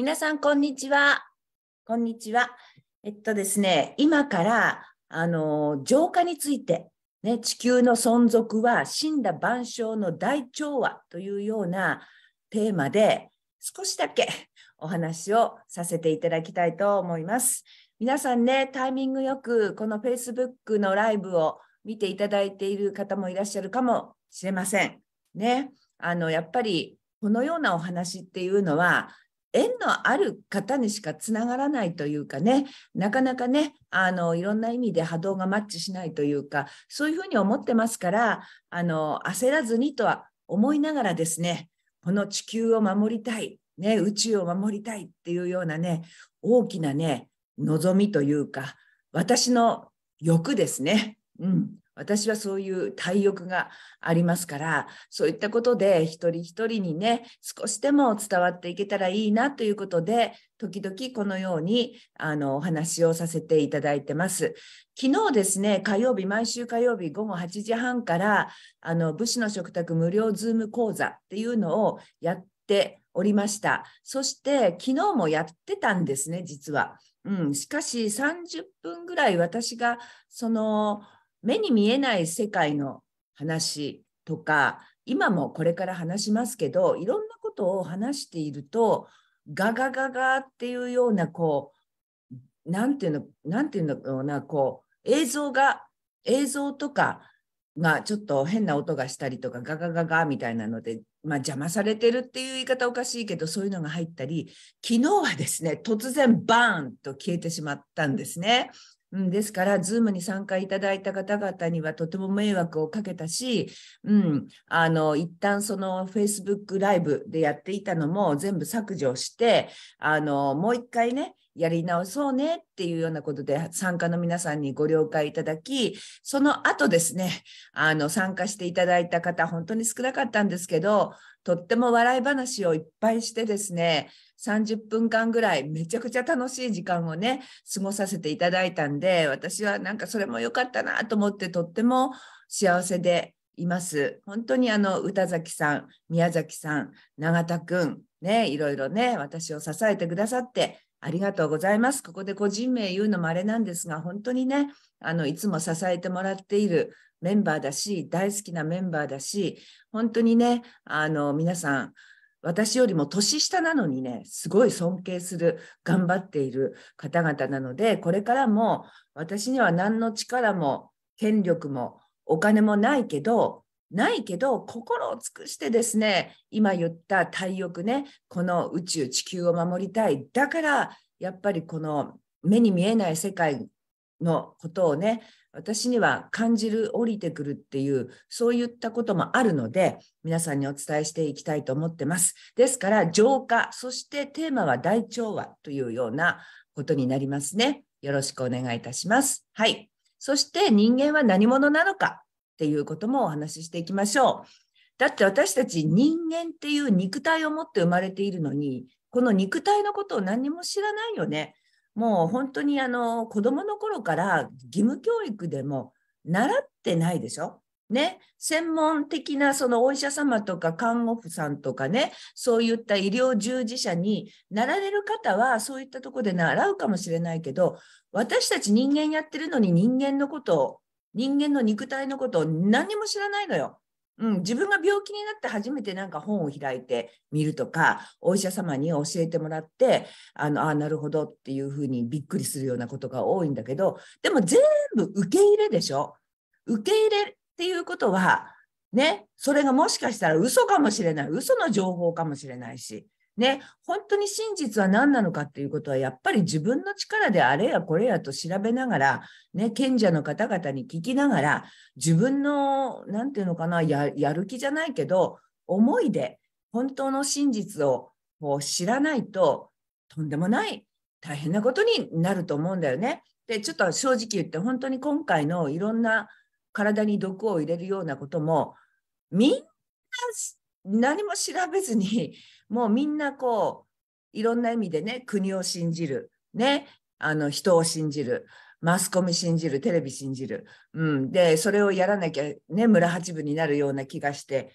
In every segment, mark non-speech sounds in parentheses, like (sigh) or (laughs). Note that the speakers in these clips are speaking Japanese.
皆さん、こんにちは。こんにちは。えっとですね、今から、あの、浄化について、ね、地球の存続は死んだ万象の大調和というようなテーマで、少しだけお話をさせていただきたいと思います。皆さんね、タイミングよく、この Facebook のライブを見ていただいている方もいらっしゃるかもしれません。ね、あの、やっぱり、このようなお話っていうのは、縁のある方にしかつながらないというかねなかなかねあのいろんな意味で波動がマッチしないというかそういうふうに思ってますからあの焦らずにとは思いながらですねこの地球を守りたい、ね、宇宙を守りたいっていうようなね大きなね望みというか私の欲ですね、うん、私はそういう体欲がありますから、そういったことで一人一人にね、少しでも伝わっていけたらいいなということで、時々このようにあのお話をさせていただいてます。昨日ですね、火曜日、毎週火曜日午後8時半から、あの武士の食卓無料ズーム講座っていうのをやっておりました。そして昨日もやってたんですね、実は。うん、しかし30分ぐらい私がその目に見えない世界の話とか今もこれから話しますけどいろんなことを話しているとガガガガっていうようなこうなんていうのなんていうのかなこう映像が映像とかがちょっと変な音がしたりとかガガガガみたいなので、まあ、邪魔されてるっていう言い方おかしいけどそういうのが入ったり昨日はですね突然バーンと消えてしまったんですねうん、ですから、ズームに参加いただいた方々にはとても迷惑をかけたし、うん、あの、一旦その Facebook ライブでやっていたのも全部削除して、あの、もう一回ね、やり直そうねっていうようなことで参加の皆さんにご了解いただき、その後ですね、あの、参加していただいた方、本当に少なかったんですけど、とっても笑い話をいっぱいしてですね、30分間ぐらいめちゃくちゃ楽しい時間をね過ごさせていただいたんで私はなんかそれも良かったなと思ってとっても幸せでいます。本当にあの歌崎さん宮崎さん永田くんねいろいろね私を支えてくださってありがとうございます。ここで個人名言うのもあれなんですが、本当にね、あの、いつも支えてもらっているメンバーだし、大好きなメンバーだし、本当にね、あの、皆さん、私よりも年下なのにね、すごい尊敬する、頑張っている方々なので、これからも私には何の力も権力もお金もないけど、ないけど、心を尽くしてですね、今言った体欲ね、この宇宙、地球を守りたい。だから、やっぱりこの目に見えない世界のことをね、私には感じる降りてくるっていうそういったこともあるので皆さんにお伝えしていきたいと思ってますですから浄化そしてテーマは大調和というようなことになりますねよろしくお願いいたしますはいそして人間は何者なのかっていうこともお話ししていきましょうだって私たち人間っていう肉体を持って生まれているのにこの肉体のことを何も知らないよねもう本当にあの子供の頃から義務教育でも習ってないでしょね、専門的なそのお医者様とか看護婦さんとかね、そういった医療従事者になられる方はそういったとこで習うかもしれないけど、私たち人間やってるのに人間のことを、人間の肉体のことを何も知らないのよ。うん、自分が病気になって初めてなんか本を開いてみるとかお医者様に教えてもらってあのあなるほどっていうふうにびっくりするようなことが多いんだけどでも全部受け入れでしょ受け入れっていうことはねそれがもしかしたら嘘かもしれない嘘の情報かもしれないしね、本当に真実は何なのかっていうことは、やっぱり自分の力であれやこれやと調べながら、ね、賢者の方々に聞きながら、自分の、何て言うのかな、やる気じゃないけど、思いで本当の真実をこう知らないと、とんでもない大変なことになると思うんだよね。で、ちょっと正直言って、本当に今回のいろんな体に毒を入れるようなことも、みんな何も調べずに (laughs) もうみんなこういろんな意味でね国を信じる、ね、あの人を信じるマスコミ信じるテレビ信じる、うん、でそれをやらなきゃ、ね、村八分になるような気がして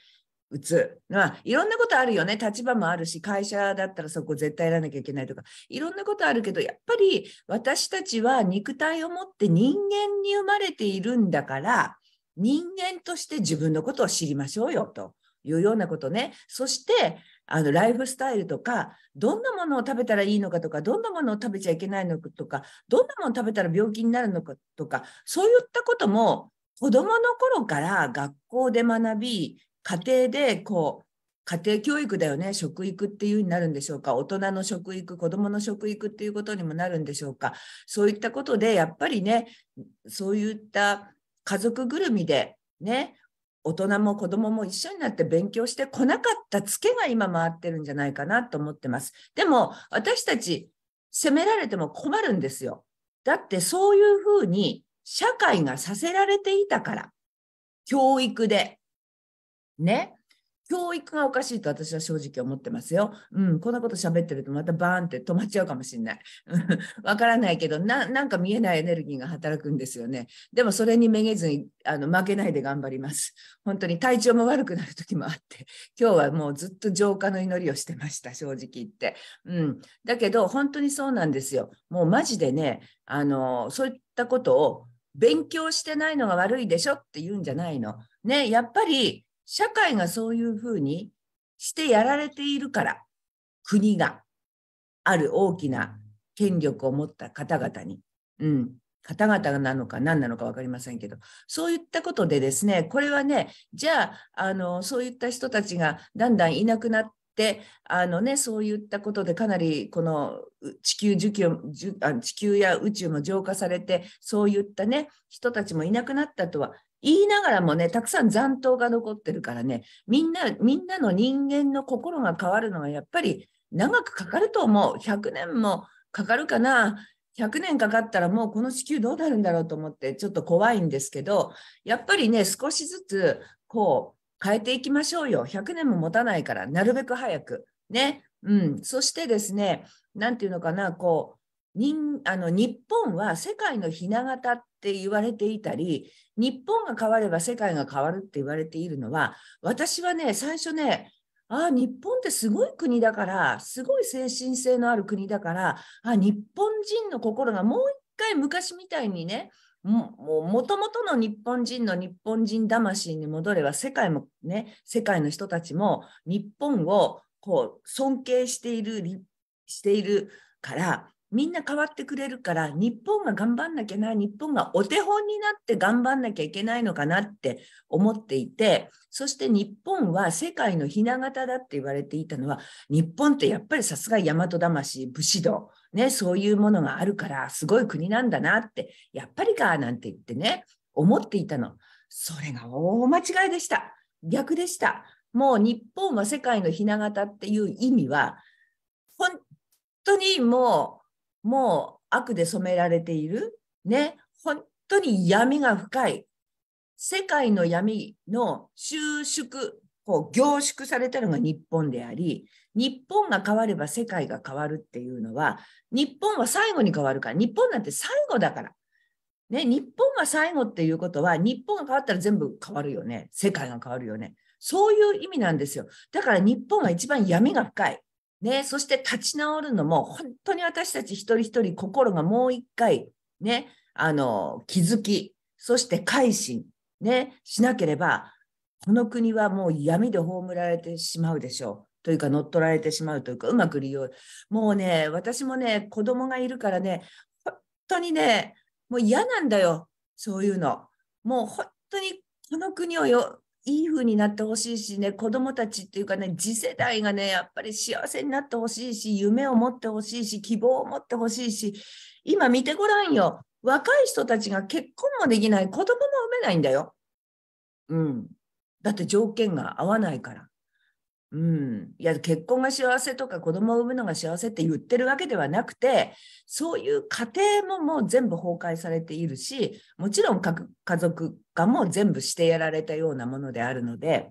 打つ、まあ、いろんなことあるよね立場もあるし会社だったらそこ絶対やらなきゃいけないとかいろんなことあるけどやっぱり私たちは肉体を持って人間に生まれているんだから人間として自分のことを知りましょうよと。いうようなことね。そして、あのライフスタイルとか、どんなものを食べたらいいのかとか、どんなものを食べちゃいけないのかとか、どんなもの食べたら病気になるのかとか、そういったことも子どもの頃から学校で学び、家庭でこう、家庭教育だよね、食育っていうになるんでしょうか、大人の食育、子どもの食育っていうことにもなるんでしょうか、そういったことで、やっぱりね、そういった家族ぐるみでね、大人も子供も一緒になって勉強してこなかったツケが今回ってるんじゃないかなと思ってます。でも私たち責められても困るんですよ。だってそういうふうに社会がさせられていたから。教育で。ね。教育がおかしいと私は正直思ってますよ。うん、こんなこと喋ってるとまたバーンって止まっちゃうかもしれない。(laughs) わからないけどな、なんか見えないエネルギーが働くんですよね。でもそれにめげずにあの負けないで頑張ります。本当に体調も悪くなる時もあって、今日はもうずっと浄化の祈りをしてました、正直言って。うん。だけど本当にそうなんですよ。もうマジでね、あの、そういったことを勉強してないのが悪いでしょって言うんじゃないの。ね、やっぱり社会がそういうふうにしてやられているから、国がある大きな権力を持った方々に、うん、方々なのか何なのか分かりませんけど、そういったことでですね、これはね、じゃあ、あの、そういった人たちがだんだんいなくなってであの、ね、そういったことでかなりこの地球需給地球や宇宙も浄化されてそういった、ね、人たちもいなくなったとは言いながらもねたくさん残党が残ってるからねみんなみんなの人間の心が変わるのはやっぱり長くかかると思う100年もかかるかな100年かかったらもうこの地球どうなるんだろうと思ってちょっと怖いんですけどやっぱりね少しずつこう変えていきましょうよ。100年も持たないから、なるべく早く。ね。うん。そしてですね、なんていうのかな、こう、人あの日本は世界のひな形って言われていたり日本が変われば世界が変わるって言われているのは私はね最初ねああ日本ってすごい国だからすごい精神性のある国だからあ日本人の心がもう一回昔みたいにねもともとの日本人の日本人魂に戻れば世界もね世界の人たちも日本をこう尊敬しているしているからみんな変わってくれるから、日本が頑張んなきゃな、日本がお手本になって頑張んなきゃいけないのかなって思っていて、そして日本は世界の雛形だって言われていたのは、日本ってやっぱりさすが大和魂、武士道、ね、そういうものがあるから、すごい国なんだなって、やっぱりか、なんて言ってね、思っていたの。それが大間違いでした。逆でした。もう日本は世界の雛形っていう意味は、本当にもうもう悪で染められている、ね、本当に闇が深い、世界の闇の収縮、こう凝縮されたのが日本であり、日本が変われば世界が変わるっていうのは、日本は最後に変わるから、日本なんて最後だから。ね、日本が最後っていうことは、日本が変わったら全部変わるよね。世界が変わるよね。そういう意味なんですよ。だから日本が一番闇が深い。ね、そして立ち直るのも、本当に私たち一人一人心がもう一回、ね、あの、気づき、そして改心、ね、しなければ、この国はもう闇で葬られてしまうでしょう。というか乗っ取られてしまうというかうまく利用もうね私もね子供がいるからね本当にねもう嫌なんだよそういうのもう本当にこの国をよいい風になってほしいしね、子供たちっていうかね、次世代がね、やっぱり幸せになってほしいし、夢を持ってほしいし、希望を持ってほしいし、今見てごらんよ。若い人たちが結婚もできない、子供も産めないんだよ。うん。だって条件が合わないから。うん。いや、結婚が幸せとか子供を産むのが幸せって言ってるわけではなくて、そういう家庭ももう全部崩壊されているし、もちろん家族化も全部してやられたようなものであるので、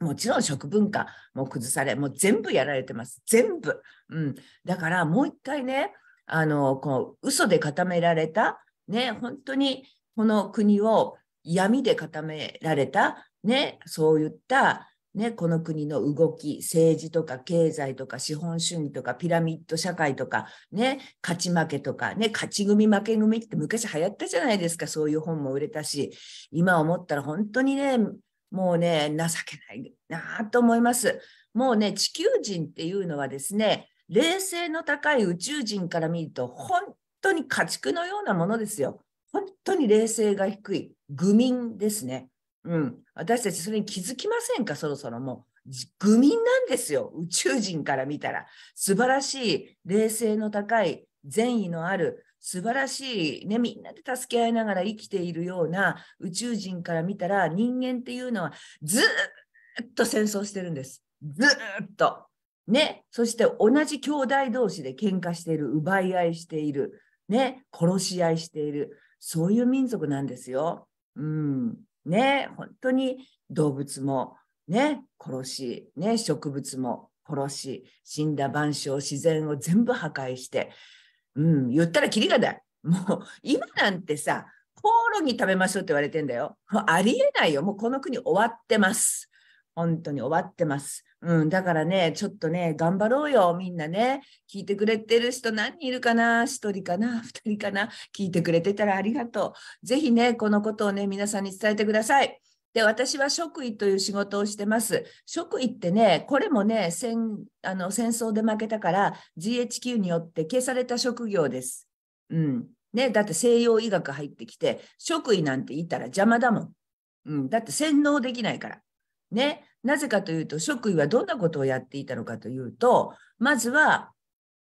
もちろん食文化も崩され、もう全部やられてます。全部。うん。だからもう一回ね、あの、こう、嘘で固められた、ね、本当にこの国を闇で固められた、ね、そういったね、この国の動き、政治とか経済とか資本主義とかピラミッド社会とか、ね、勝ち負けとか、ね、勝ち組負け組って昔流行ったじゃないですか、そういう本も売れたし、今思ったら本当にね、もうね、情けないなと思います。もうね、地球人っていうのはですね、冷静の高い宇宙人から見ると、本当に家畜のようなものですよ。本当に冷静が低い、愚民ですね。うん、私たちそれに気づきませんかそろそろもう。愚民なんですよ。宇宙人から見たら。素晴らしい、冷静の高い、善意のある、素晴らしい、ね、みんなで助け合いながら生きているような宇宙人から見たら、人間っていうのはずっと戦争してるんです。ずっと。ね。そして同じ兄弟同士で喧嘩している、奪い合いしている、ね。殺し合いしている。そういう民族なんですよ。うん。ね、本当に動物もね、殺し、ね、植物も殺し、死んだ万象、自然を全部破壊して、うん、言ったらキリがない。もう今なんてさ、コオロギ食べましょうって言われてんだよ。ありえないよ。もうこの国終わってます。本当に終わってます。うん、だからね、ちょっとね、頑張ろうよ、みんなね。聞いてくれてる人何人いるかな ?1 人かな ?2 人かな聞いてくれてたらありがとう。ぜひね、このことをね、皆さんに伝えてください。で、私は職位という仕事をしてます。職位ってね、これもね、戦あの戦争で負けたから GHQ によって消された職業です。うん。ね、だって西洋医学入ってきて、職位なんて言ったら邪魔だもん。うん、だって洗脳できないから。ね、なぜかというと、職位はどんなことをやっていたのかというと、まずは、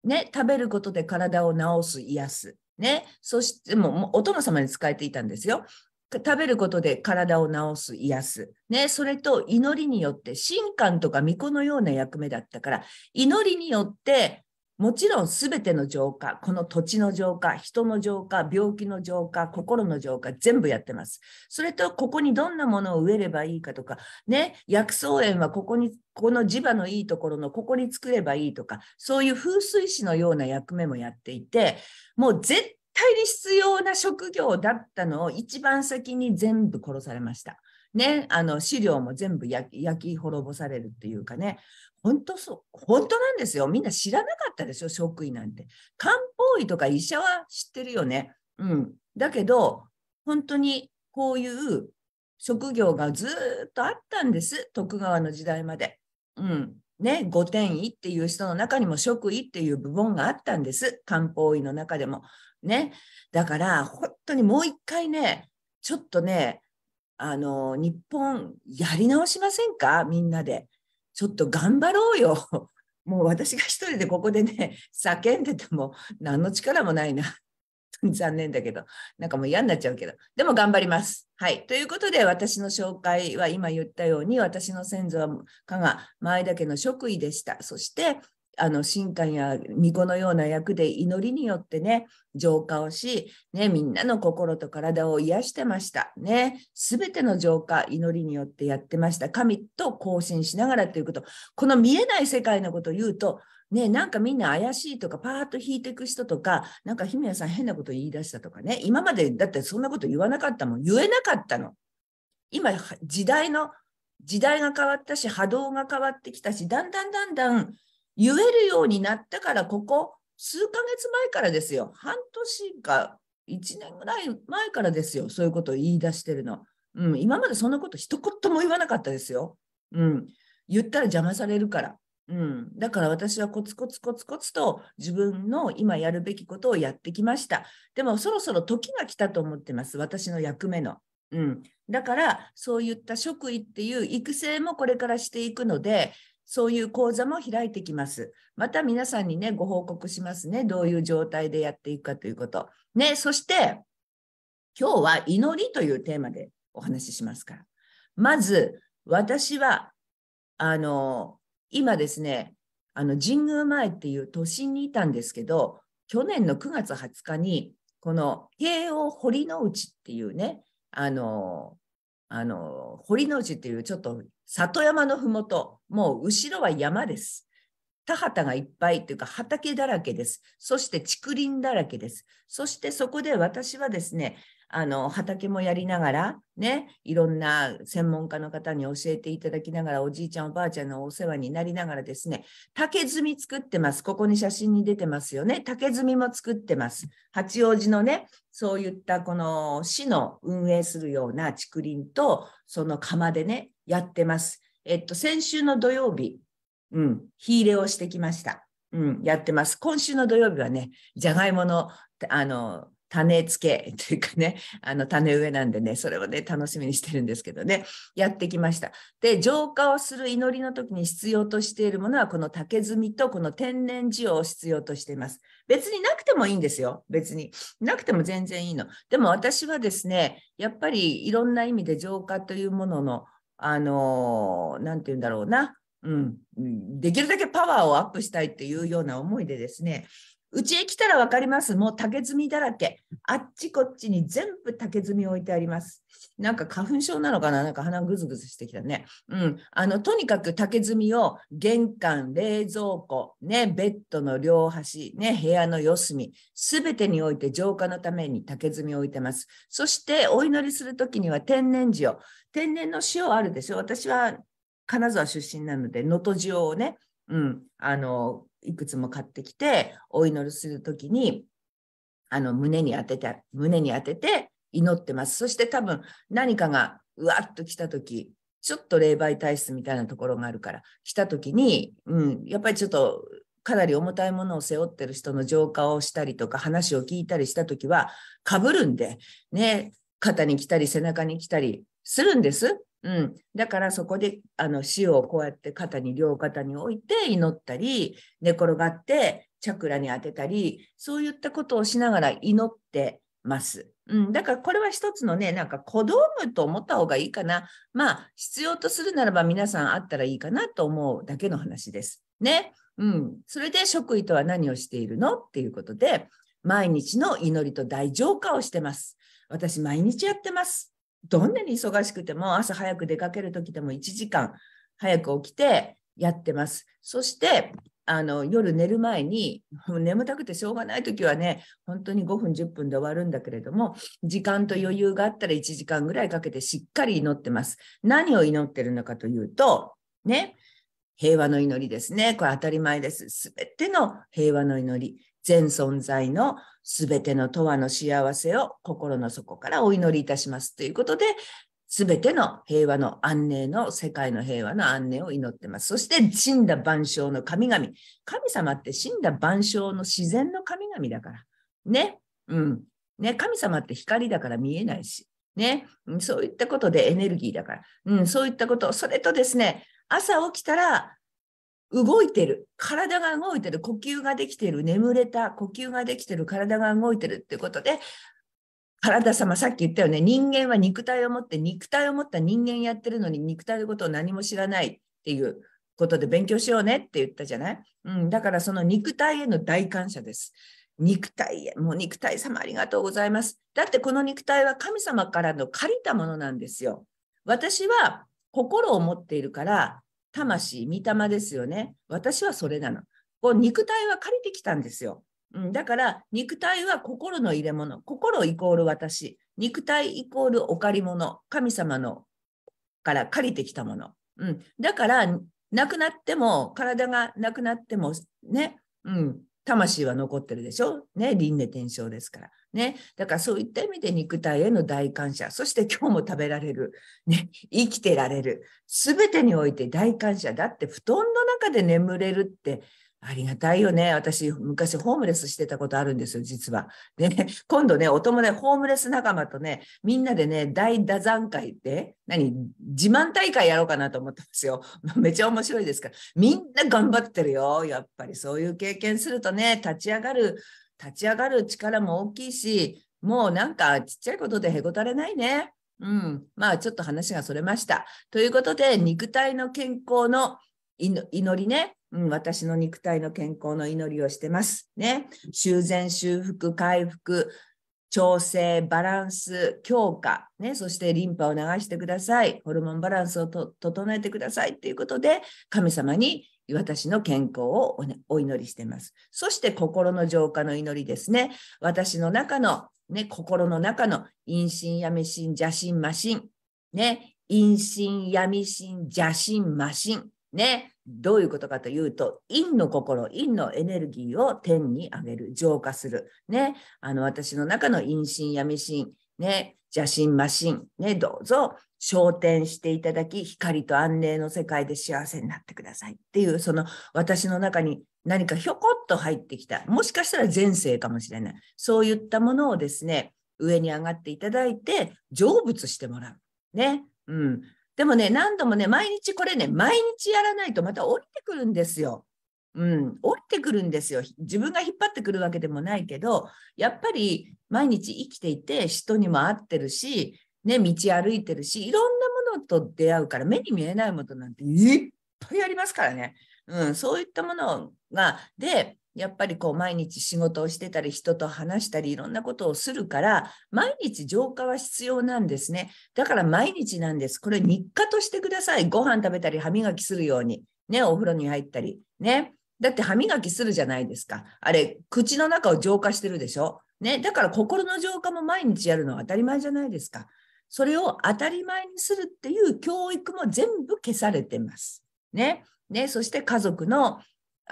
ね、食べることで体を治す、癒す。ね、そしてもうお殿様に仕えていたんですよ。食べることで体を治す、癒す。ね、それと祈りによって、神官とか巫女のような役目だったから、祈りによってもちろん全ての浄化、この土地の浄化、人の浄化、病気の浄化、心の浄化、全部やってます。それと、ここにどんなものを植えればいいかとか、ね、薬草園はここに、この磁場のいいところのここに作ればいいとか、そういう風水師のような役目もやっていて、もう絶対に必要な職業だったのを一番先に全部殺されました。ね、あの資料も全部焼き滅ぼされるっていうかね、本当そう、本当なんですよ。みんな知らなかったでしょ、職位なんて。漢方医とか医者は知ってるよね。うん。だけど、本当にこういう職業がずっとあったんです、徳川の時代まで。うん。ね、御殿医っていう人の中にも職位っていう部門があったんです、漢方医の中でも。ね。だから、本当にもう一回ね、ちょっとね、あの、日本やり直しませんかみんなで。ちょっと頑張ろうよ。(laughs) もう私が一人でここでね、叫んでても何の力もないな。(laughs) 残念だけど、なんかもう嫌になっちゃうけど、でも頑張ります。はい。ということで、私の紹介は今言ったように、私の先祖は加賀前田家の職位でした。そして、あの神官や巫女のような役で祈りによってね浄化をし、ね、みんなの心と体を癒してましたね全ての浄化祈りによってやってました神と交信しながらということこの見えない世界のことを言うとね、なんかみんな怪しいとか、パーッと引いていく人とか、なんか姫谷さん変なこと言い出したとかね、今までだってそんなこと言わなかったもん、言えなかったの。今、時代の、時代が変わったし、波動が変わってきたし、だんだんだんだん言えるようになったから、ここ数ヶ月前からですよ。半年か1年ぐらい前からですよ。そういうことを言い出してるの。うん、今までそんなこと一言も言わなかったですよ。うん、言ったら邪魔されるから。うん、だから私はコツコツコツコツと自分の今やるべきことをやってきました。でもそろそろ時が来たと思ってます。私の役目の。うん、だからそういった職位っていう育成もこれからしていくのでそういう講座も開いてきます。また皆さんにね、ご報告しますね。どういう状態でやっていくかということ。ね、そして、今日は祈りというテーマでお話ししますから。まず、私は、あの、今ですね、あの、神宮前っていう都心にいたんですけど、去年の9月20日に、この平王堀之内っていうね、あの、あの、堀之内っていうちょっと里山のふもと、もう後ろは山です。田畑がいっぱいというか畑だらけです。そして竹林だらけです。そしてそこで私はですね、あの畑もやりながら、ね、いろんな専門家の方に教えていただきながら、おじいちゃん、おばあちゃんのお世話になりながらですね、竹炭作ってます。ここに写真に出てますよね。竹炭も作ってます。八王子のね、そういったこの市の運営するような竹林と、その釜でね、やってます。えっと、先週の土曜日、うん、火入れをしてきました。うん、やってます。今週の土曜日はね、じゃがいもの、あの、種付け (laughs) というかね、あの種植えなんでね、それをね、楽しみにしてるんですけどね、やってきました。で、浄化をする祈りの時に必要としているものは、この竹炭とこの天然塩を必要としています。別になくてもいいんですよ。別に。なくても全然いいの。でも私はですね、やっぱりいろんな意味で浄化というもののあの、なんて言うんだろうな、うん、できるだけパワーをアップしたいっていうような思いでですね、うちへ来たら分かります。もう竹炭だらけ。あっちこっちに全部竹炭置いてあります。なんか花粉症なのかななんか鼻ぐずぐずしてきたね。うん。あの、とにかく竹炭を玄関、冷蔵庫、ね、ベッドの両端、ね、部屋の四隅、すべてにおいて浄化のために竹炭み置いてます。そして、お祈りするときには天然塩。天然の塩あるでしょ私は金沢出身なので、能登塩をね、うん、あのいくつも買ってきてお祈りする時にあの胸に当てて胸に当てて祈ってますそして多分何かがうわっと来た時ちょっと霊媒体質みたいなところがあるから来た時に、うん、やっぱりちょっとかなり重たいものを背負ってる人の浄化をしたりとか話を聞いたりした時はかぶるんでね肩に来たり背中に来たりするんです。うん、だからそこであの死をこうやって肩に両肩に置いて祈ったり寝転がってチャクラに当てたりそういったことをしながら祈ってます。うん、だからこれは一つのねなんか小道具と思った方がいいかなまあ必要とするならば皆さんあったらいいかなと思うだけの話です。ね。うん、それで職位とは何をしているのっていうことで毎日の祈りと大浄化をしてます。私毎日やってます。どんなに忙しくても朝早く出かける時でも1時間早く起きてやってます。そしてあの夜寝る前に眠たくてしょうがない時はね本当に5分10分で終わるんだけれども時間と余裕があったら1時間ぐらいかけてしっかり祈ってます。何を祈ってるのかというとね平和の祈りですね。これ当たり前です。すべての平和の祈り。全存在のすべての永遠の幸せを心の底からお祈りいたしますということで、すべての平和の安寧の、世界の平和の安寧を祈ってます。そして、死んだ万象の神々。神様って死んだ万象の自然の神々だから。ね。うん。ね。神様って光だから見えないし。ね。そういったことでエネルギーだから。うん。そういったこと。それとですね、朝起きたら、動いてる。体が動いてる。呼吸ができてる。眠れた。呼吸ができてる。体が動いてるっていうことで、体様、さっき言ったよね。人間は肉体を持って、肉体を持った人間やってるのに、肉体のことを何も知らないっていうことで勉強しようねって言ったじゃないうん。だからその肉体への大感謝です。肉体へ、もう肉体様ありがとうございます。だってこの肉体は神様からの借りたものなんですよ。私は心を持っているから、魂、御霊ですよね。私はそれなの。こう肉体は借りてきたんですよ。うん、だから肉体は心の入れ物。心イコール私。肉体イコールお借り物。神様のから借りてきたもの。うん、だから、亡くなっても、体がなくなっても、ね、うん、魂は残ってるでしょね、輪廻転生ですから。ね。だからそういった意味で肉体への大感謝、そして今日も食べられる、ね、生きてられる、すべてにおいて大感謝だって布団の中で眠れるってありがたいよね。私、昔ホームレスしてたことあるんですよ、実は。でね、(laughs) 今度ね、お友達、ホームレス仲間とね、みんなでね、大打算会って、何自慢大会やろうかなと思ってますよ。(laughs) めちゃ面白いですから。みんな頑張ってるよ。やっぱりそういう経験するとね、立ち上がる、立ち上がる力も大きいし、もうなんかちっちゃいことでへこたれないね。うん。まあちょっと話がそれました。ということで、肉体の健康の祈りね。うん、私の肉体の健康の祈りをしてます。ね。修繕、修復、回復、調整、バランス、強化、ね、そしてリンパを流してください。ホルモンバランスを整えてくださいということで、神様に私の健康をお祈りしています。そして心の浄化の祈りですね。私の中の、ね、心の中の陰心、闇心、邪心、魔心、ね、陰心、闇心、邪心、魔心、ね、どういうことかというと、陰の心、陰のエネルギーを天に上げる、浄化する。ね、あの私の中の陰心、闇心、ね、邪神、魔神、ね、どうぞ昇天していただき、光と安寧の世界で幸せになってくださいっていう、その私の中に何かひょこっと入ってきた、もしかしたら前世かもしれない。そういったものをですね、上に上がっていただいて、成仏してもらう。ね。うん。でもね、何度もね、毎日これね、毎日やらないとまた降りてくるんですよ。うん、降りてくるんですよ。自分が引っ張ってくるわけでもないけど、やっぱり毎日生きていて、人にも会ってるし、ね、道歩いてるし、いろんなものと出会うから、目に見えないものなんていっぱいありますからね。うん、そういったものが、で、やっぱりこう毎日仕事をしてたり人と話したりいろんなことをするから毎日浄化は必要なんですねだから毎日なんですこれ日課としてくださいご飯食べたり歯磨きするようにねお風呂に入ったりねだって歯磨きするじゃないですかあれ口の中を浄化してるでしょねだから心の浄化も毎日やるのは当たり前じゃないですかそれを当たり前にするっていう教育も全部消されてますねねそして家族の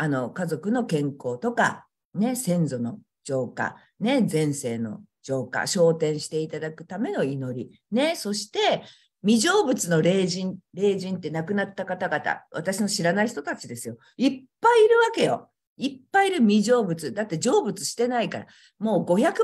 あの、家族の健康とか、ね、先祖の浄化、ね、前世の浄化、昇天していただくための祈り、ね、そして、未成仏の霊人、霊人って亡くなった方々、私の知らない人たちですよ。いっぱいいるわけよ。いっぱいいる未成仏。だって成仏してないから、もう500万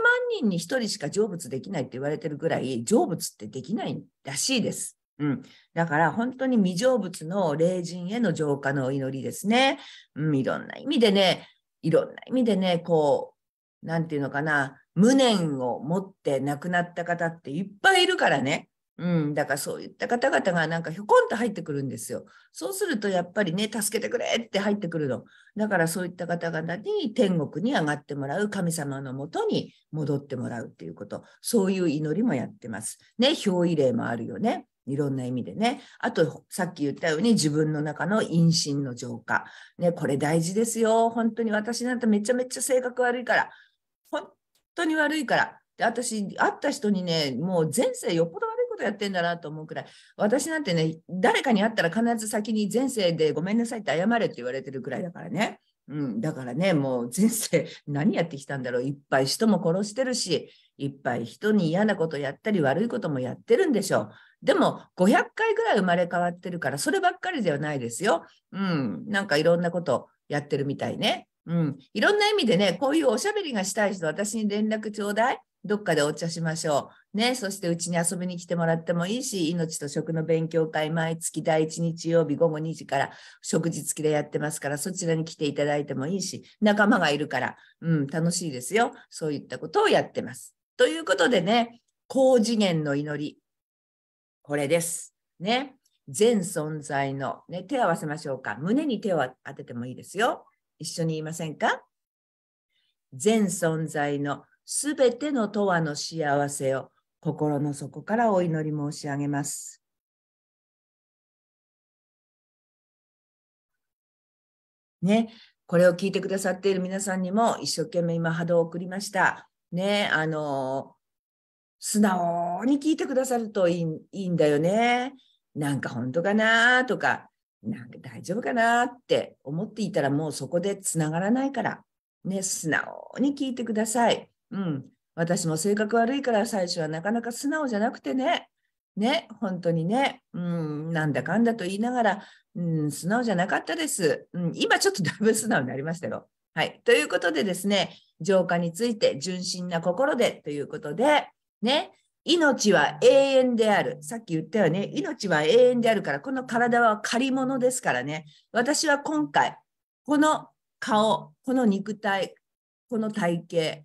人に1人しか成仏できないって言われてるぐらい、成仏ってできないらしいです。うん、だから本当に未成仏の霊人への浄化の祈りですね、うん。いろんな意味でね、いろんな意味でね、こう、なんていうのかな、無念を持って亡くなった方っていっぱいいるからね。うん、だからそういった方々がなんかひょこんと入ってくるんですよ。そうするとやっぱりね、助けてくれって入ってくるの。だからそういった方々に天国に上がってもらう、神様のもとに戻ってもらうっていうこと、そういう祈りもやってます。ね、表意例もあるよね。いろんな意味でね。あと、さっき言ったように自分の中の陰心の浄化。ね、これ大事ですよ。本当に私なんてめちゃめちゃ性格悪いから。本当に悪いから。で、私、会った人にね、もう前世よっぽど悪いことやってんだなと思うくらい。私なんてね、誰かに会ったら必ず先に前世でごめんなさいって謝れって言われてるくらいだからね。うん、だからね、もう前世何やってきたんだろう。いっぱい人も殺してるし、いっぱい人に嫌なことやったり悪いこともやってるんでしょう。でも、500回ぐらい生まれ変わってるから、そればっかりではないですよ。うん。なんかいろんなことやってるみたいね。うん。いろんな意味でね、こういうおしゃべりがしたい人、私に連絡ちょうだい。どっかでお茶しましょう。ね、そしてうちに遊びに来てもらってもいいし、命と食の勉強会、毎月第1日曜日午後2時から食事付きでやってますから、そちらに来ていただいてもいいし、仲間がいるから、うん、楽しいですよ。そういったことをやってます。ということでね、高次元の祈り、これです。ね。全存在の、ね、手を合わせましょうか。胸に手を当ててもいいですよ。一緒に言いませんか全存在のすべての永遠の幸せを心の底からお祈り申し上げます。ね、これを聞いてくださっている皆さんにも一生懸命今波動を送りました。ね、あの素直に聞いてくださるといいんだよね。なんか本当かなとか、なんか大丈夫かなって思っていたらもうそこでつながらないから、ね、素直に聞いてください。うん。私も性格悪いから最初はなかなか素直じゃなくてね。ね、本当にね、うん、なんだかんだと言いながら、うん、素直じゃなかったです。うん、今ちょっとだいぶ素直になりましたよ。はい。ということでですね、浄化について純真な心でということで、ね。命は永遠である。さっき言ったよね。命は永遠であるから、この体は借り物ですからね。私は今回、この顔、この肉体、この体型、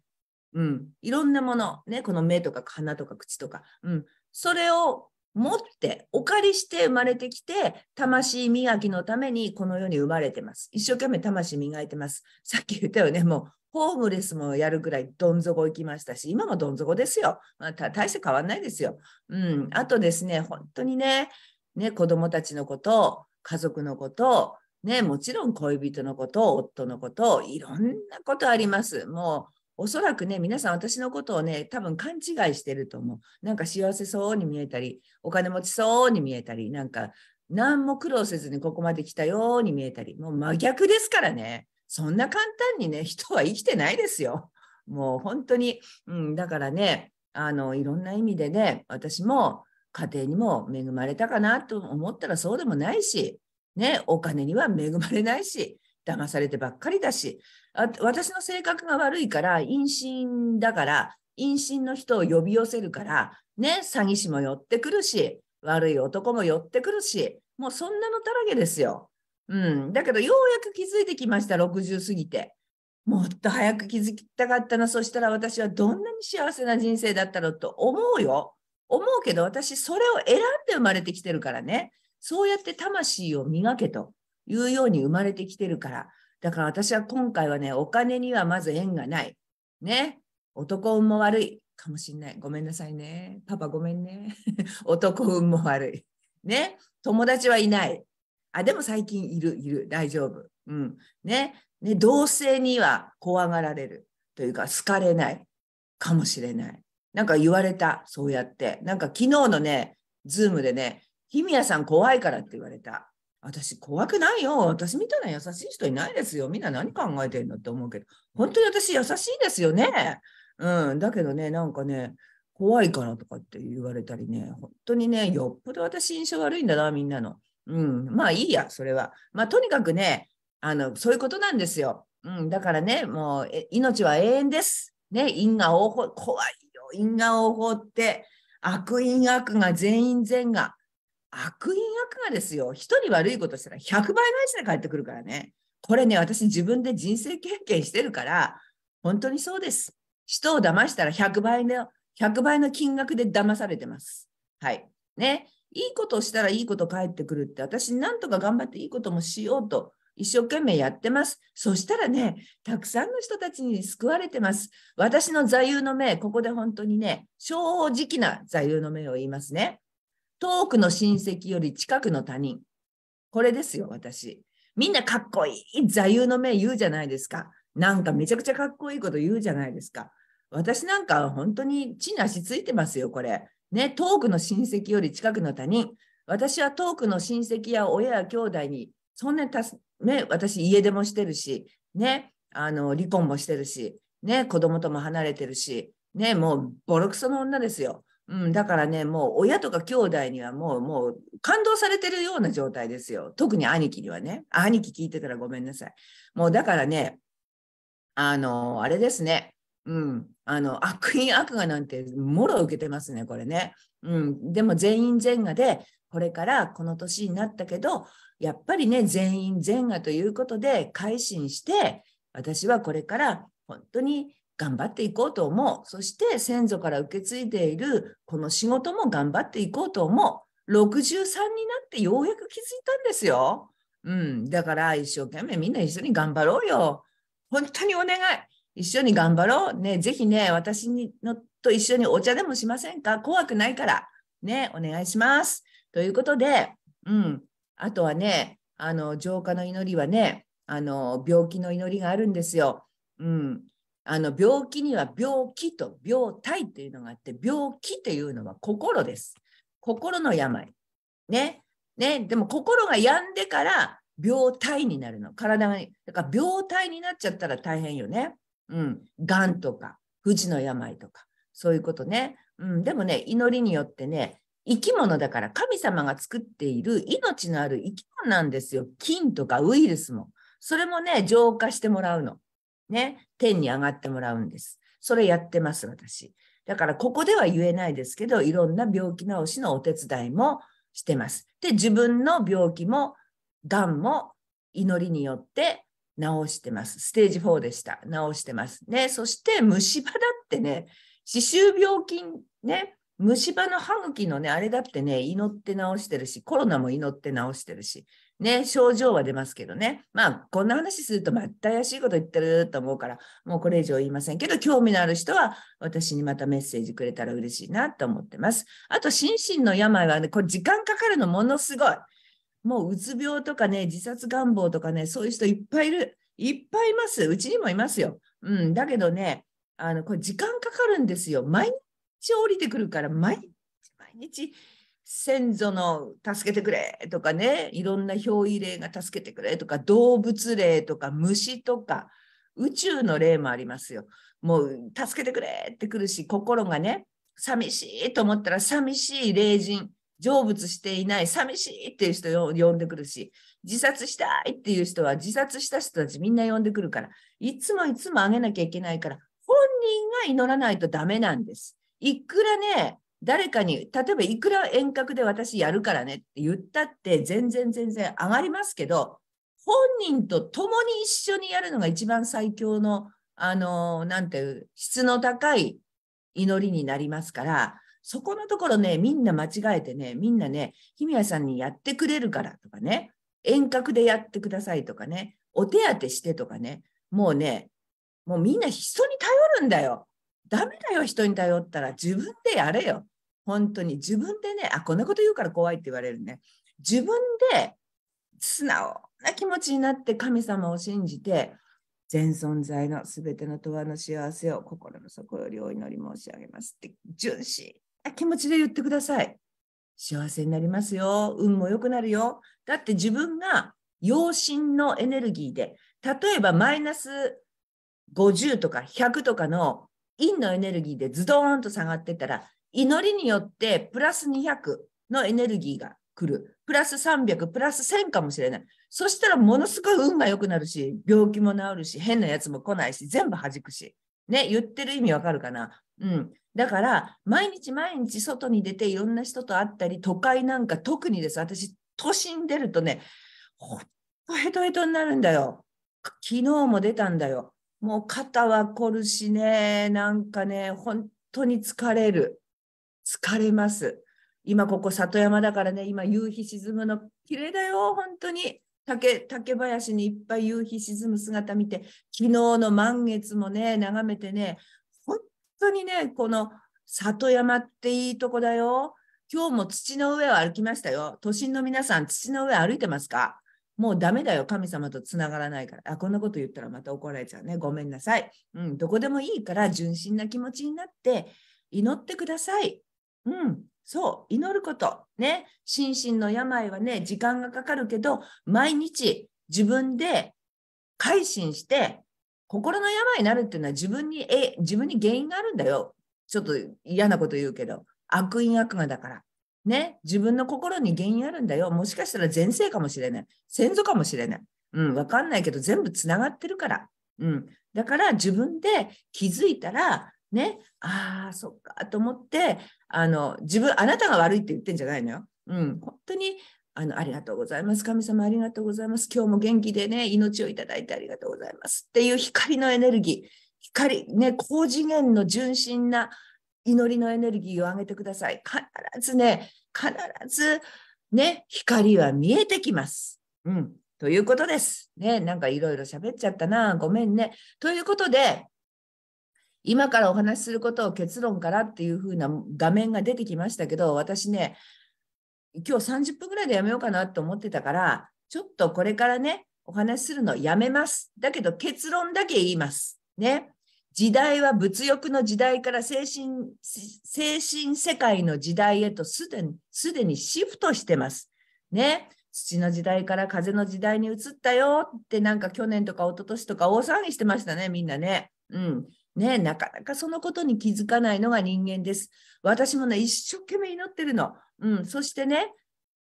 うん、いろんなもの、ね、この目とか鼻とか口とか、うん、それを持ってお借りして生まれてきて魂磨きのためにこの世に生まれてます一生懸命魂磨いてますさっき言ったよねもうホームレスもやるぐらいどん底行きましたし今もどん底ですよ、まあ、大して変わんないですよ、うん、あとですね本当にねね子供たちのこと家族のことねもちろん恋人のこと夫のこといろんなことありますもうおそらくね、皆さん私のことをね、多分勘違いしてると思う。なんか幸せそうに見えたり、お金持ちそうに見えたり、なんか何も苦労せずにここまで来たように見えたり、もう真逆ですからね。そんな簡単にね、人は生きてないですよ。もう本当に、うん、だからね、あの、いろんな意味でね、私も家庭にも恵まれたかなと思ったらそうでもないし、ね、お金には恵まれないし、騙されてばっかりだし、あ私の性格が悪いから、陰娠だから、陰娠の人を呼び寄せるから、ね、詐欺師も寄ってくるし、悪い男も寄ってくるし、もうそんなのだらけですよ。うん。だけど、ようやく気づいてきました、60過ぎて。もっと早く気づきたかったな、そしたら私はどんなに幸せな人生だったろうと思うよ。思うけど、私、それを選んで生まれてきてるからね。そうやって魂を磨けと。いうように生まれてきてるから。だから私は今回はね、お金にはまず縁がない。ね。男運も悪いかもしんない。ごめんなさいね。パパごめんね。(laughs) 男運も悪い。ね。友達はいない。あ、でも最近いる、いる。大丈夫。うん。ね。ね同性には怖がられる。というか、好かれない。かもしれない。なんか言われた。そうやって。なんか昨日のね、ズームでね、日宮さん怖いからって言われた。私怖くないよ。私みたいな優しい人いないですよ。みんな何考えてるのって思うけど、本当に私優しいですよね。うん。だけどね、なんかね、怖いからとかって言われたりね、本当にね、よっぽど私印象悪いんだな、みんなの。うん。まあいいや、それは。まあとにかくね、あの、そういうことなんですよ。うん。だからね、もう、命は永遠です。ね、因果応報、怖いよ。因果応報って、悪因悪が全員善が。悪因悪がですよ。人に悪いことしたら100倍返しで返ってくるからね。これね、私自分で人生経験してるから、本当にそうです。人を騙したら100倍の、100倍の金額で騙されてます。はい。ね。いいことをしたらいいこと返ってくるって、私なんとか頑張っていいこともしようと一生懸命やってます。そしたらね、たくさんの人たちに救われてます。私の座右の銘、ここで本当にね、正直な座右の銘を言いますね。遠くの親戚より近くの他人。これですよ、私。みんなかっこいい座右の銘言うじゃないですか。なんかめちゃくちゃかっこいいこと言うじゃないですか。私なんか本当に地に足ついてますよ、これ。ね、遠くの親戚より近くの他人。私は遠くの親戚や親や兄弟に、そんなにたす、ね、私家出もしてるし、ね、あの、離婚もしてるし、ね、子供とも離れてるし、ね、もうボロクソの女ですよ。うん、だからね、もう親とか兄弟にはもう、もう感動されてるような状態ですよ。特に兄貴にはね。兄貴聞いてたらごめんなさい。もうだからね、あの、あれですね。うん。あの、悪因悪がなんて、もろ受けてますね、これね。うん。でも全員全我で、これからこの年になったけど、やっぱりね、全員全我ということで、改心して、私はこれから本当に頑張っていこうと思う。そして先祖から受け継いでいるこの仕事も頑張っていこうと思う。63になってようやく気づいたんですよ。うん。だから一生懸命みんな一緒に頑張ろうよ。本当にお願い。一緒に頑張ろう。ね、ぜひね、私にのと一緒にお茶でもしませんか怖くないから。ね、お願いします。ということで、うん。あとはね、あの、浄化の祈りはね、あの、病気の祈りがあるんですよ。うん。あの病気には病気と病態ていうのがあって病気というのは心です。心の病。ね。ね。でも心が病んでから病態になるの。体が。だから病態になっちゃったら大変よね。うん。がんとか、不治の病とか、そういうことね。うん。でもね、祈りによってね、生き物だから神様が作っている命のある生き物なんですよ。菌とかウイルスも。それもね、浄化してもらうの。ね、天に上がってもらうんです。それやってます、私。だから、ここでは言えないですけど、いろんな病気治しのお手伝いもしてます。で、自分の病気も、がんも祈りによって治してます。ステージ4でした。治してます。ね、そして虫歯だってね、歯周病菌ね、虫歯の歯茎のね、あれだってね、祈って治してるし、コロナも祈って治してるし、ね、症状は出ますけどね。まあ、こんな話すると、また怪しいこと言ってると思うから、もうこれ以上言いませんけど、興味のある人は、私にまたメッセージくれたら嬉しいなと思ってます。あと、心身の病はね、これ時間かかるのものすごい。もう、うつ病とかね、自殺願望とかね、そういう人いっぱいいる。いっぱいいます。うちにもいますよ。うん、だけどね、あの、これ時間かかるんですよ。毎日降りてくるから、毎日、毎日、先祖の助けてくれとかね、いろんな表依霊が助けてくれとか、動物霊とか虫とか、宇宙の霊もありますよ。もう助けてくれってくるし、心がね、寂しいと思ったら寂しい霊人、成仏していない、寂しいっていう人を呼んでくるし、自殺したいっていう人は自殺した人たちみんな呼んでくるから、いつもいつもあげなきゃいけないから、本人が祈らないとダメなんです。いくらね、誰かに、例えばいくら遠隔で私やるからねって言ったって、全然全然上がりますけど、本人と共に一緒にやるのが一番最強の、あの、なんていう、質の高い祈りになりますから、そこのところね、みんな間違えてね、みんなね、日宮さんにやってくれるからとかね、遠隔でやってくださいとかね、お手当てしてとかね、もうね、もうみんな人に頼るんだよ。ダメだよ、人に頼ったら自分でやれよ。本当に自分でねあこんなこと言うから怖いって言われるね自分で素直な気持ちになって神様を信じて全存在のすべての永遠の幸せを心の底よりお祈り申し上げますって純真な気持ちで言ってください。幸せになりますよ。運も良くなるよ。だって自分が養心のエネルギーで、例えばマイナス50とか100とかの陰のエネルギーでズドーンと下がってたら、祈りによってプラス200のエネルギーが来る。プラス300、プラス1000かもしれない。そしたらものすごい運が良くなるし、病気も治るし、変なやつも来ないし、全部弾くし。ね、言ってる意味わかるかなうん。だから、毎日毎日外に出ていろんな人と会ったり、都会なんか特にです。私、都心出るとね、ほっとヘトヘトになるんだよ。昨日も出たんだよ。もう肩は凝るしね、なんかね、本当に疲れる。疲れます。今ここ里山だからね、今夕日沈むの綺麗だよ、本当に。竹竹林にいっぱい夕日沈む姿見て、昨日の満月もね、眺めてね、本当にね、この里山っていいとこだよ。今日も土の上を歩きましたよ。都心の皆さん、土の上歩いてますかもうダメだよ。神様とつながらないから。あ、こんなこと言ったらまた怒られちゃうね。ごめんなさい。うん、どこでもいいから純真な気持ちになって祈ってください。うん、そう、祈ること。ね、心身の病はね、時間がかかるけど、毎日自分で改心して、心の病になるっていうのは自分に、え、自分に原因があるんだよ。ちょっと嫌なこと言うけど、悪因悪魔だから。ね、自分の心に原因あるんだよ。もしかしたら前世かもしれない。先祖かもしれない。うん、わかんないけど、全部つながってるから。うん。だから自分で気づいたら、ね、ああ、そっかと思って、あの、自分、あなたが悪いって言ってんじゃないのよ。うん、本当に、あの、ありがとうございます。神様ありがとうございます。今日も元気でね、命をいただいてありがとうございますっていう光のエネルギー、光、ね、高次元の純真な祈りのエネルギーを上げてください。必ずね、必ず、ね、光は見えてきます。うん、ということです。ね、なんかいろいろ喋っちゃったな。ごめんね。ということで、今からお話しすることを結論からっていう風な画面が出てきましたけど、私ね、今日30分ぐらいでやめようかなと思ってたから、ちょっとこれからね、お話しするのやめます。だけど結論だけ言います。ね。時代は物欲の時代から精神、精神世界の時代へとすでに、すでにシフトしてます。ね。土の時代から風の時代に移ったよってなんか去年とか一昨年とか大騒ぎしてましたね、みんなね。うん。ね、なかなかそのことに気づかないのが人間です。私もね、一生懸命祈ってるの。うん、そしてね、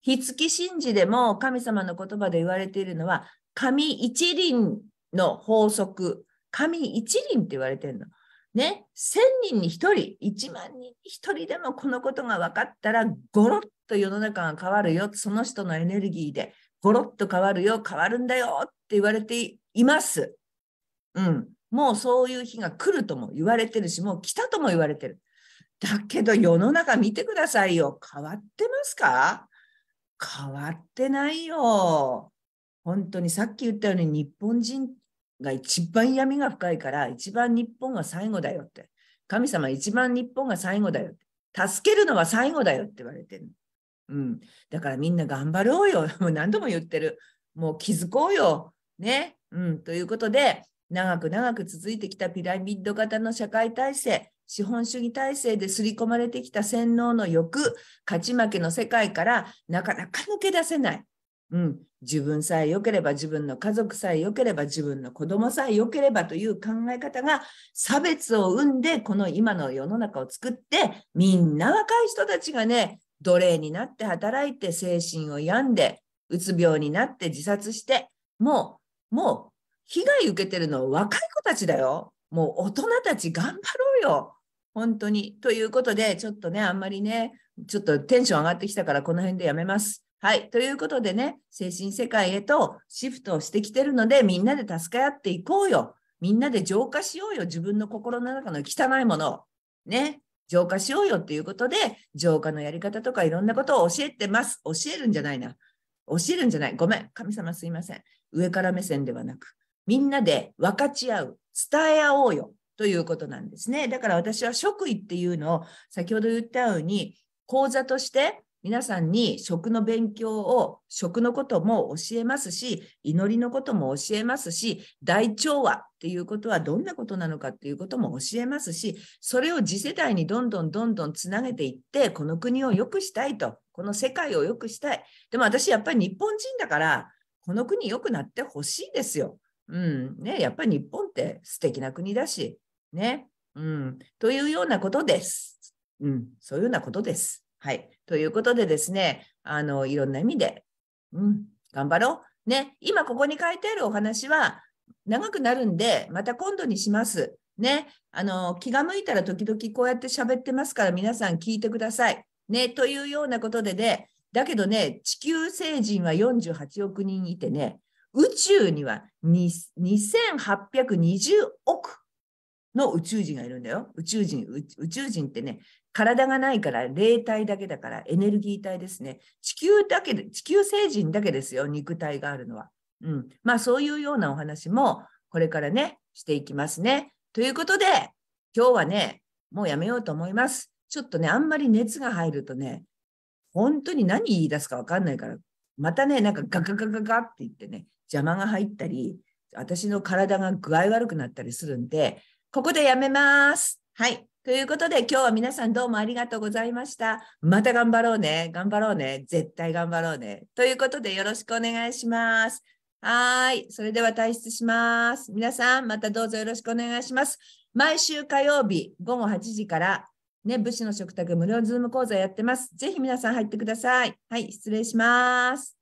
火付き神事でも神様の言葉で言われているのは、神一輪の法則。神一輪って言われてるの。ね、千人に一人、一万人に一人でもこのことが分かったら、ゴロッと世の中が変わるよ。その人のエネルギーで、ゴロッと変わるよ、変わるんだよって言われています。うん。もうそういう日が来るとも言われてるし、もう来たとも言われてる。だけど世の中見てくださいよ。変わってますか変わってないよ。本当にさっき言ったように日本人が一番闇が深いから一番日本が最後だよって。神様一番日本が最後だよって。助けるのは最後だよって言われてる。うん。だからみんな頑張ろうよ。(laughs) もう何度も言ってる。もう気づこうよ。ね。うん。ということで、長く長く続いてきたピラミッド型の社会体制、資本主義体制で刷り込まれてきた洗脳の欲、勝ち負けの世界からなかなか抜け出せない。うん、自分さえ良ければ自分の家族さえ良ければ自分の子供さえ良ければという考え方が差別を生んでこの今の世の中を作ってみんな若い人たちがね奴隷になって働いて精神を病んでうつ病になって自殺してもうもう被害受けてるのは若い子たちだよ。もう大人たち頑張ろうよ。本当に。ということで、ちょっとね、あんまりね、ちょっとテンション上がってきたからこの辺でやめます。はい。ということでね、精神世界へとシフトしてきてるので、みんなで助け合っていこうよ。みんなで浄化しようよ。自分の心の中の汚いものを。ね。浄化しようよっていうことで、浄化のやり方とかいろんなことを教えてます。教えるんじゃないな。教えるんじゃない。ごめん。神様すいません。上から目線ではなく、みんなで分かち合う、伝え合おうよということなんですね。だから私は食位っていうのを先ほど言ったように講座として皆さんに食の勉強を食のことも教えますし祈りのことも教えますし大調和っていうことはどんなことなのかっていうことも教えますしそれを次世代にどんどんどんどんつなげていってこの国を良くしたいとこの世界を良くしたいでも私やっぱり日本人だからこの国良くなってほしいですようんね、やっぱり日本って素敵な国だし、ねうん、というようなことです、うん。そういうようなことです。はい、ということでですねあのいろんな意味で、うん、頑張ろう、ね。今ここに書いてあるお話は長くなるんでまた今度にします。ね、あの気が向いたら時々こうやって喋ってますから皆さん聞いてください。ね、というようなことでねだけどね地球星人は48億人いてね宇宙には2820億の宇宙人がいるんだよ。宇宙人、宇宙人ってね、体がないから霊体だけだからエネルギー体ですね。地球だけで、地球星人だけですよ、肉体があるのは。うん。まあそういうようなお話もこれからね、していきますね。ということで、今日はね、もうやめようと思います。ちょっとね、あんまり熱が入るとね、本当に何言い出すかわかんないから、またね、なんかガガガガガって言ってね、邪魔が入ったり、私の体が具合悪くなったりするんで、ここでやめます。はい。ということで、今日は皆さんどうもありがとうございました。また頑張ろうね。頑張ろうね。絶対頑張ろうね。ということで、よろしくお願いします。はい。それでは退出します。皆さん、またどうぞよろしくお願いします。毎週火曜日午後8時から、ね、武士の食卓無料ズーム講座やってます。ぜひ皆さん入ってください。はい、失礼します。